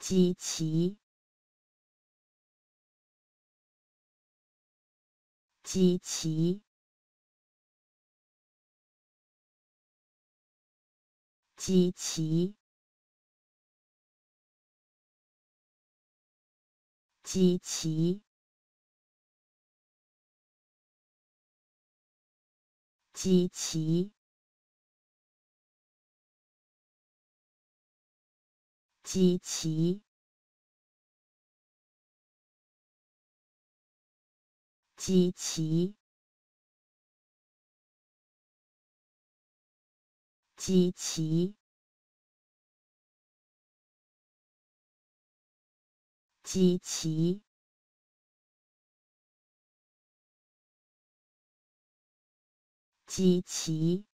几其几其几其。几其几其及其，及其，及其，及其，及其。